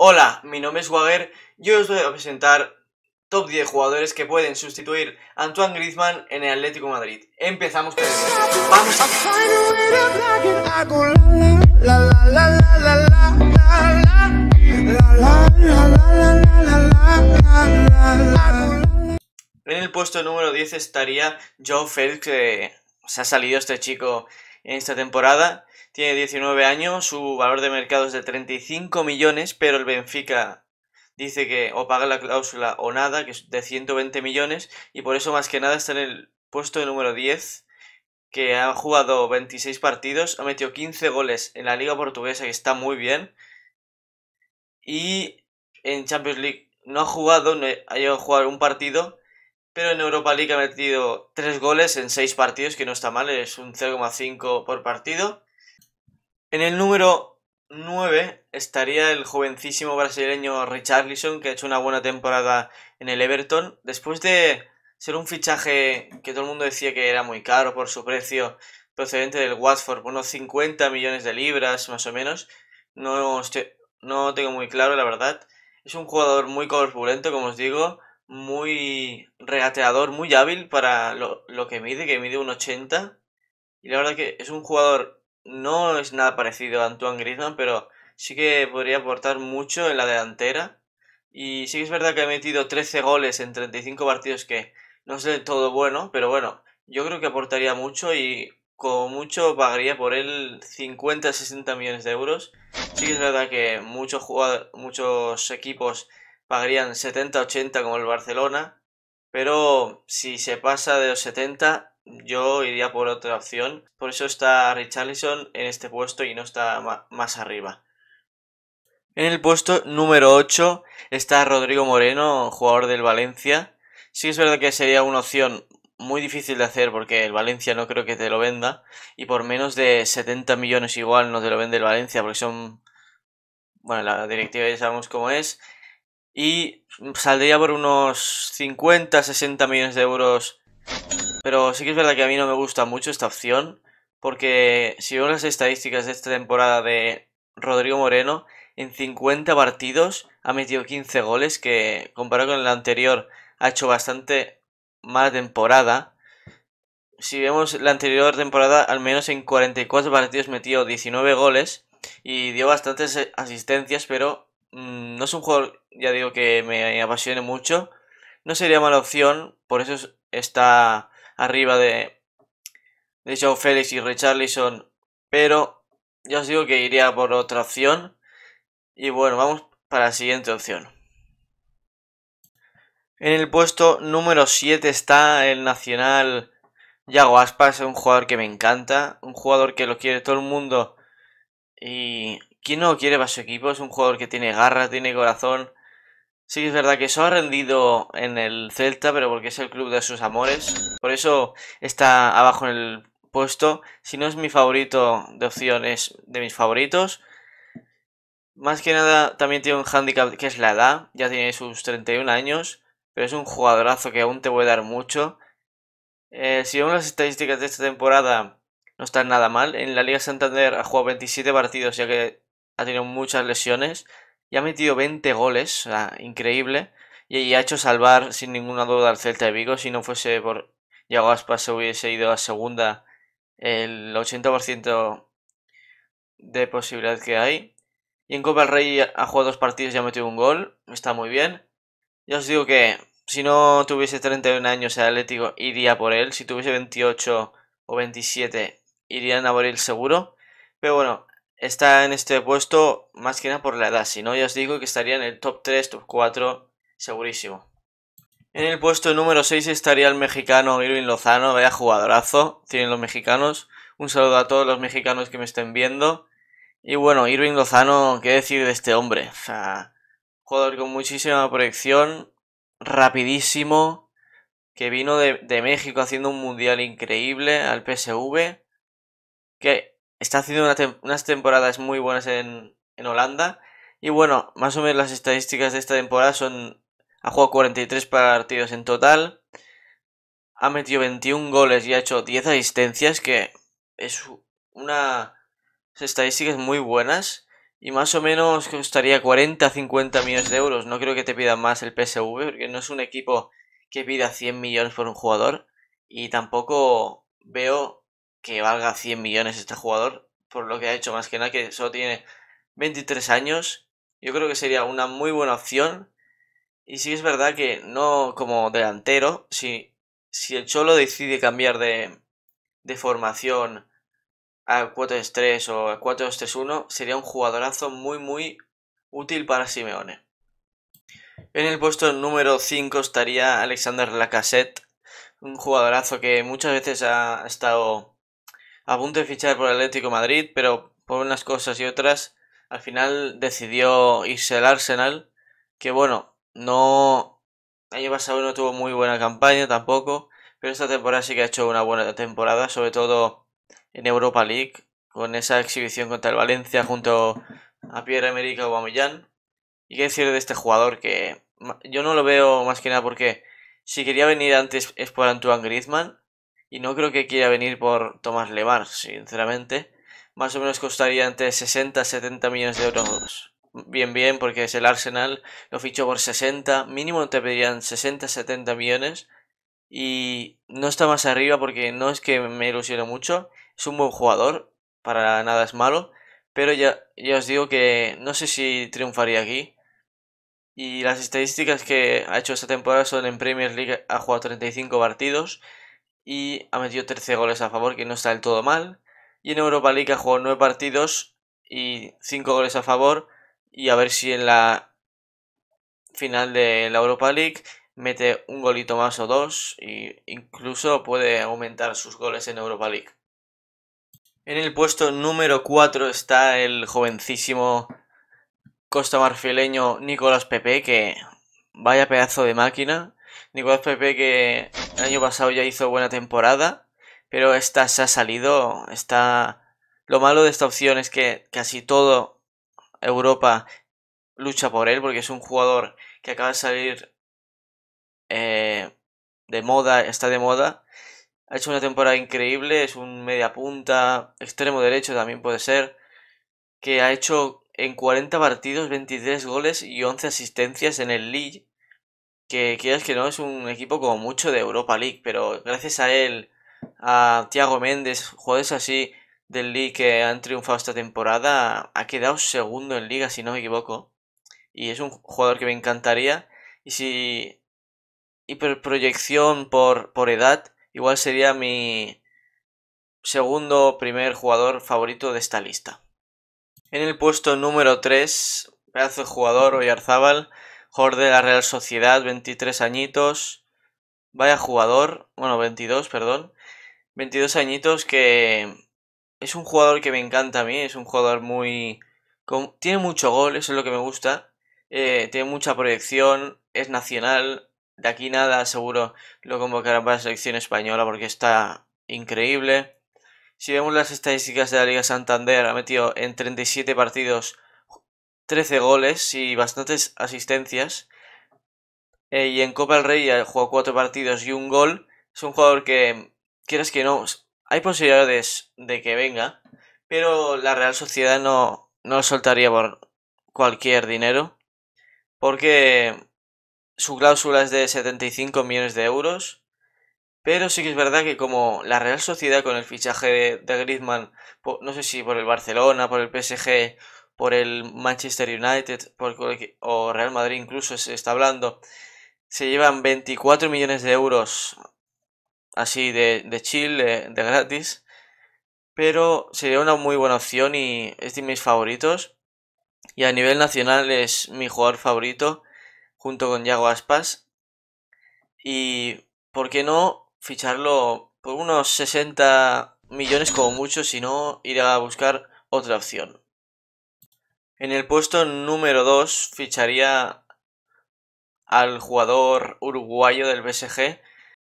Hola, mi nombre es Wager y os voy a presentar top 10 jugadores que pueden sustituir a Antoine Griezmann en el Atlético de Madrid. Empezamos con el... ¡Vamos! En el puesto número 10 estaría Joe Félix, que se ha salido este chico en esta temporada. Tiene 19 años, su valor de mercado es de 35 millones, pero el Benfica dice que o paga la cláusula o nada, que es de 120 millones, y por eso más que nada está en el puesto de número 10, que ha jugado 26 partidos, ha metido 15 goles en la Liga Portuguesa, que está muy bien, y en Champions League no ha jugado, no ha llegado a jugar un partido, pero en Europa League ha metido 3 goles en 6 partidos, que no está mal, es un 0,5 por partido. En el número 9 estaría el jovencísimo brasileño Richarlison, que ha hecho una buena temporada en el Everton. Después de ser un fichaje que todo el mundo decía que era muy caro por su precio, procedente del Watford, unos 50 millones de libras más o menos, no, no tengo muy claro la verdad. Es un jugador muy corpulento, como os digo, muy regateador, muy hábil para lo, lo que mide, que mide un 80. Y la verdad que es un jugador no es nada parecido a Antoine Griezmann, pero sí que podría aportar mucho en la delantera. Y sí que es verdad que ha metido 13 goles en 35 partidos que no es del todo bueno, pero bueno, yo creo que aportaría mucho y como mucho pagaría por él 50-60 millones de euros. Sí que es verdad que muchos, jugadores, muchos equipos pagarían 70-80 como el Barcelona, pero si se pasa de los 70 yo iría por otra opción. Por eso está Richarlison en este puesto y no está más arriba. En el puesto número 8 está Rodrigo Moreno, jugador del Valencia. Sí es verdad que sería una opción muy difícil de hacer porque el Valencia no creo que te lo venda. Y por menos de 70 millones igual no te lo vende el Valencia porque son... Bueno, la directiva ya sabemos cómo es. Y saldría por unos 50, 60 millones de euros pero sí que es verdad que a mí no me gusta mucho esta opción, porque si vemos las estadísticas de esta temporada de Rodrigo Moreno, en 50 partidos ha metido 15 goles, que comparado con la anterior ha hecho bastante mala temporada. Si vemos la anterior temporada, al menos en 44 partidos metió 19 goles y dio bastantes asistencias, pero mm, no es un juego ya digo, que me apasione mucho. No sería mala opción, por eso está arriba de, de Joe Félix y Richarlison, pero ya os digo que iría por otra opción. Y bueno, vamos para la siguiente opción. En el puesto número 7 está el nacional Yago Aspas, un jugador que me encanta, un jugador que lo quiere todo el mundo y quien no quiere para su equipo, es un jugador que tiene garra, tiene corazón, Sí, es verdad que eso ha rendido en el Celta, pero porque es el club de sus amores. Por eso está abajo en el puesto. Si no es mi favorito de opciones, de mis favoritos. Más que nada, también tiene un handicap que es la edad. Ya tiene sus 31 años. Pero es un jugadorazo que aún te voy a dar mucho. Eh, si vemos las estadísticas de esta temporada, no están nada mal. En la Liga Santander ha jugado 27 partidos, ya que ha tenido muchas lesiones y ha metido 20 goles, o sea, increíble, y, ha hecho salvar sin ninguna duda al Celta de Vigo. Si no fuese por Yago Aspas, se hubiese ido a segunda el 80% de posibilidad que hay. Y en Copa del Rey ha jugado dos partidos y ha metido un gol, está muy bien. Ya os digo que si no tuviese 31 años el Atlético iría por él, si tuviese 28 o 27 irían a por seguro. Pero bueno, está en este puesto más que nada por la edad. Si no, ya os digo que estaría en el top 3, top 4, segurísimo. En el puesto número 6 estaría el mexicano Irving Lozano. Vaya jugadorazo tienen los mexicanos. Un saludo a todos los mexicanos que me estén viendo. Y bueno, Irving Lozano, ¿qué decir de este hombre? O sea, jugador con muchísima proyección, rapidísimo, que vino de, de México haciendo un mundial increíble al PSV. Que está haciendo unas temporadas muy buenas en, Holanda. Y bueno, más o menos las estadísticas de esta temporada son... Ha jugado 43 partidos en total. Ha metido 21 goles y ha hecho 10 asistencias, que es una... Estadísticas muy buenas. Y más o menos costaría 40 50 millones de euros. No creo que te pida más el PSV, porque no es un equipo que pida 100 millones por un jugador. Y tampoco veo que valga 100 millones este jugador, por lo que ha hecho más que nada, que solo tiene 23 años. Yo creo que sería una muy buena opción. Y si es verdad que no como delantero, si, si el Cholo decide cambiar de, formación a 4-3 o a 4-2-3-1, sería un jugadorazo muy muy útil para Simeone. En el puesto número 5 estaría Alexander Lacassette, un jugadorazo que muchas veces ha estado a punto de fichar por Atlético Madrid, pero por unas cosas y otras, al final decidió irse al Arsenal, que bueno, no... El año pasado no tuvo muy buena campaña tampoco, pero esta temporada sí que ha hecho una buena temporada, sobre todo en Europa League, con esa exhibición contra el Valencia junto a pierre o Aubameyang. Y qué decir de este jugador que yo no lo veo más que nada porque si quería venir antes es por Antoine Griezmann, y no creo que quiera venir por Tomás Lemar, sinceramente. Más o menos costaría entre 60 70 millones de euros. Bien, bien, porque es el Arsenal. Lo fichó por 60. Mínimo te pedirían 60, 70 millones. Y no está más arriba porque no es que me ilusione mucho. Es un buen jugador. Para nada es malo. Pero ya, ya os digo que no sé si triunfaría aquí. Y las estadísticas que ha hecho esta temporada son en Premier League ha jugado 35 partidos y ha metido 13 goles a favor, que no está del todo mal. Y en Europa League ha jugado 9 partidos y 5 goles a favor. Y a ver si en la final de la Europa League mete un golito más o dos e incluso puede aumentar sus goles en Europa League. En el puesto número 4 está el jovencísimo costa marfileño Nicolás Pepe, que vaya pedazo de máquina. Nicolás Pepe que el año pasado ya hizo buena temporada, pero esta se ha salido, está... Lo malo de esta opción es que casi todo Europa lucha por él, porque es un jugador que acaba de salir eh, de moda, está de moda. Ha hecho una temporada increíble, es un media punta, extremo derecho también puede ser, que ha hecho en 40 partidos 23 goles y 11 asistencias en el League, que quieras que no, es un equipo como mucho de Europa League, pero gracias a él, a Thiago Méndez, jugadores así del League que han triunfado esta temporada, ha quedado segundo en liga, si no me equivoco. Y es un jugador que me encantaría. Y si... Y por proyección, por, por edad, igual sería mi segundo, primer jugador favorito de esta lista. En el puesto número 3, pedazo de jugador, Oyarzábal. Jorge de la Real Sociedad, 23 añitos. Vaya jugador, bueno, 22, perdón. 22 añitos que es un jugador que me encanta a mí, es un jugador muy... tiene mucho gol, eso es lo que me gusta. Eh, tiene mucha proyección, es nacional. De aquí nada, seguro lo convocarán para la selección española porque está increíble. Si vemos las estadísticas de la Liga Santander, ha metido en 37 partidos 13 goles y bastantes asistencias. Eh, y en Copa del Rey ha jugado 4 partidos y un gol. Es un jugador que, quieres que no, hay posibilidades de que venga, pero la Real Sociedad no, no soltaría por cualquier dinero, porque su cláusula es de 75 millones de euros. Pero sí que es verdad que como la Real Sociedad con el fichaje de, de Griezmann, no sé si por el Barcelona, por el PSG por el Manchester United por, o Real Madrid incluso se está hablando. Se llevan 24 millones de euros así de, de chill, de, gratis. Pero sería una muy buena opción y es de mis favoritos. Y a nivel nacional es mi jugador favorito junto con Yago Aspas. Y, ¿por qué no ficharlo por unos 60 millones como mucho si no ir a buscar otra opción? En el puesto número 2 ficharía al jugador uruguayo del BSG,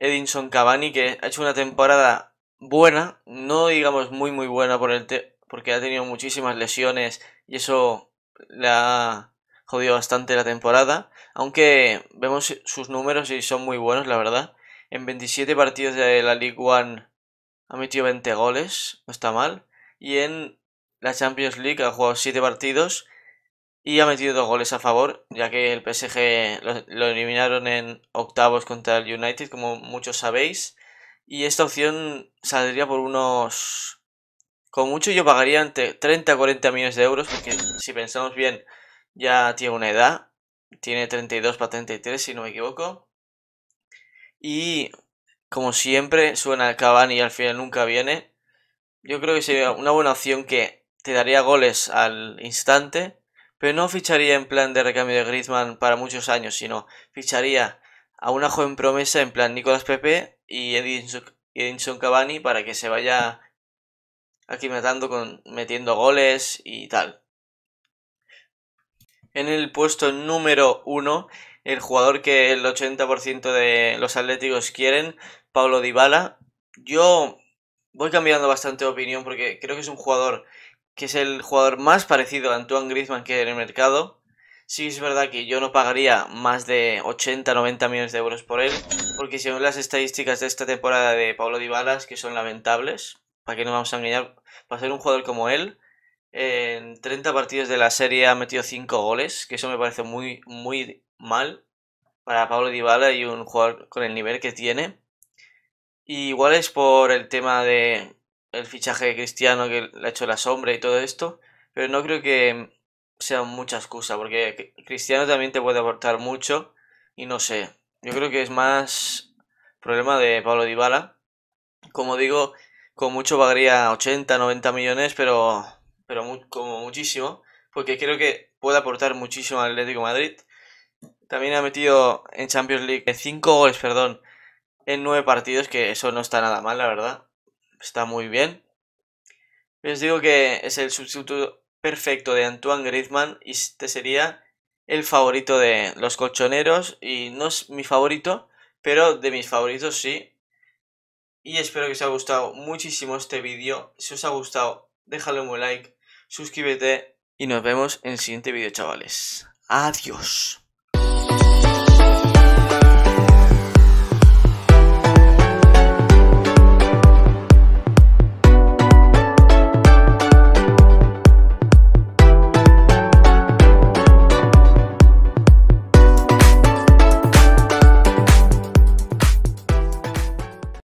Edinson Cavani, que ha hecho una temporada buena, no digamos muy muy buena porque ha tenido muchísimas lesiones y eso le ha jodido bastante la temporada, aunque vemos sus números y son muy buenos, la verdad. En 27 partidos de la League One ha metido 20 goles, no está mal, y en la Champions League, ha jugado 7 partidos y ha metido dos goles a favor, ya que el PSG lo, eliminaron en octavos contra el United, como muchos sabéis. Y esta opción saldría por unos... Con mucho yo pagaría entre 30-40 millones de euros, porque si pensamos bien, ya tiene una edad. Tiene 32 para 33, si no me equivoco. Y como siempre, suena el Cavani y al final nunca viene. Yo creo que sería una buena opción que te daría goles al instante, pero no ficharía en plan de recambio de Griezmann para muchos años, sino ficharía a una joven promesa en plan Nicolás Pepe y Edinson Cavani para que se vaya aquí matando con metiendo goles y tal. En el puesto número 1, el jugador que el 80% de los atléticos quieren, Pablo Dybala. Yo voy cambiando bastante de opinión porque creo que es un jugador que es el jugador más parecido a Antoine Griezmann que hay en el mercado. Sí es verdad que yo no pagaría más de 80-90 millones de euros por él, porque según las estadísticas de esta temporada de Pablo Dybala. que son lamentables, para que no vamos a engañar, para ser un jugador como él, en 30 partidos de la serie ha metido 5 goles, que eso me parece muy, muy mal para Pablo Dybala y un jugador con el nivel que tiene. igual es por el tema de el fichaje de Cristiano que le ha hecho la sombra y todo esto, pero no creo que sea mucha excusa, porque Cristiano también te puede aportar mucho y no sé, yo creo que es más problema de Pablo Dybala. Como digo, con mucho pagaría 80, 90 millones, pero, pero como muchísimo, porque creo que puede aportar muchísimo al Atlético Madrid. También ha metido en Champions League 5 goles, perdón, en 9 partidos, que eso no está nada mal, la verdad está muy bien. Les digo que es el sustituto perfecto de Antoine Griezmann y este sería el favorito de los colchoneros y no es mi favorito, pero de mis favoritos sí. Y espero que os haya gustado muchísimo este vídeo. Si os ha gustado, déjale un like, suscríbete y nos vemos en el siguiente vídeo, chavales. Adiós.